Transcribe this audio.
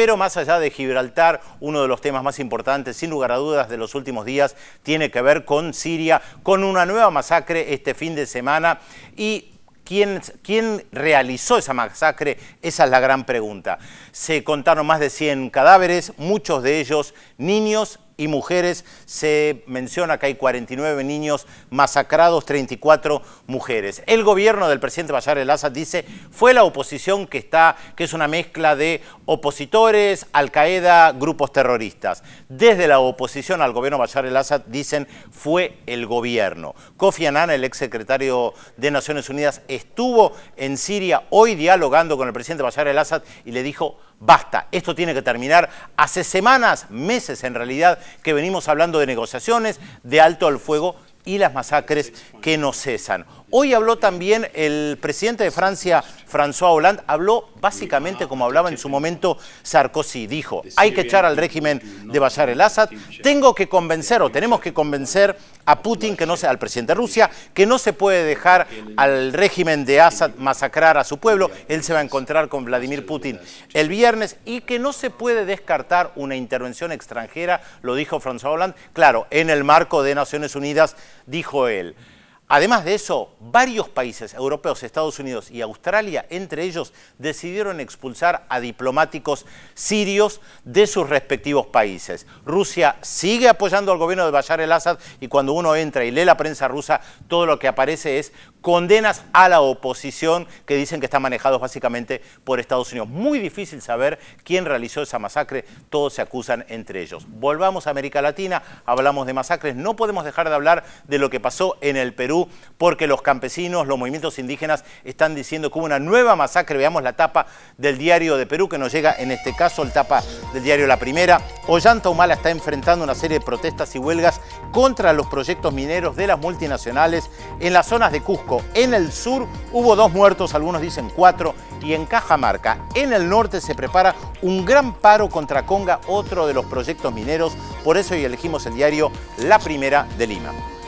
pero más allá de Gibraltar, uno de los temas más importantes, sin lugar a dudas, de los últimos días tiene que ver con Siria, con una nueva masacre este fin de semana y ¿Quién, realizó esa masacre? Esa es la gran pregunta. Se contaron más de 100 cadáveres, muchos de ellos niños y mujeres. Se menciona que hay 49 niños masacrados, 34 mujeres. El gobierno del presidente Bayar al assad dice fue la oposición que está, que es una mezcla de opositores, Al-Qaeda, grupos terroristas. Desde la oposición al gobierno Bashar al assad dicen fue el gobierno. Kofi Annan, el exsecretario de Naciones Unidas, estuvo en Siria hoy dialogando con el presidente Bayar al assad y le dijo basta, esto tiene que terminar. Hace semanas, meses en realidad, que venimos hablando de negociaciones, de alto al fuego y las masacres que no cesan. Hoy habló también el presidente de Francia, François Hollande habló básicamente como hablaba en su momento Sarkozy. Dijo, hay que echar al régimen de Bashar el-Assad, tengo que convencer o tenemos que convencer a Putin, que no sea, al presidente de Rusia, que no se puede dejar al régimen de Assad masacrar a su pueblo. Él se va a encontrar con Vladimir Putin el viernes y que no se puede descartar una intervención extranjera, lo dijo François Hollande, claro, en el marco de Naciones Unidas, dijo él. Además de eso, varios países europeos, Estados Unidos y Australia, entre ellos, decidieron expulsar a diplomáticos sirios de sus respectivos países. Rusia sigue apoyando al gobierno de Bashar al assad y cuando uno entra y lee la prensa rusa, todo lo que aparece es condenas a la oposición que dicen que están manejados básicamente por Estados Unidos. Muy difícil saber quién realizó esa masacre, todos se acusan entre ellos. Volvamos a América Latina, hablamos de masacres, no podemos dejar de hablar de lo que pasó en el Perú porque los campesinos, los movimientos indígenas están diciendo que hubo una nueva masacre. Veamos la tapa del diario de Perú que nos llega, en este caso, el tapa del diario La Primera. Ollanta Humala está enfrentando una serie de protestas y huelgas contra los proyectos mineros de las multinacionales en las zonas de Cusco. En el sur hubo dos muertos, algunos dicen cuatro, y en Cajamarca. En el norte se prepara un gran paro contra Conga, otro de los proyectos mineros. Por eso hoy elegimos el diario La Primera de Lima.